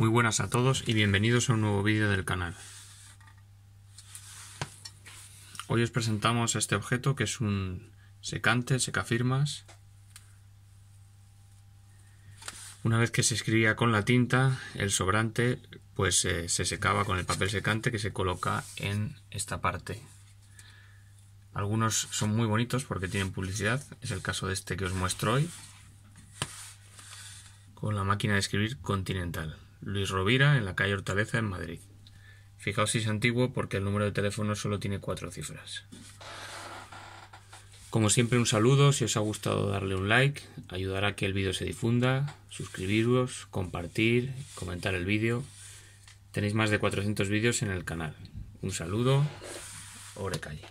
Muy buenas a todos y bienvenidos a un nuevo vídeo del canal. Hoy os presentamos este objeto que es un secante, seca firmas. Una vez que se escribía con la tinta, el sobrante pues eh, se secaba con el papel secante que se coloca en esta parte. Algunos son muy bonitos porque tienen publicidad, es el caso de este que os muestro hoy, con la máquina de escribir Continental. Luis Rovira, en la calle Hortaleza, en Madrid. Fijaos si es antiguo porque el número de teléfono solo tiene cuatro cifras. Como siempre un saludo, si os ha gustado darle un like, ayudará a que el vídeo se difunda, suscribiros, compartir, comentar el vídeo. Tenéis más de 400 vídeos en el canal. Un saludo, Ore Calle.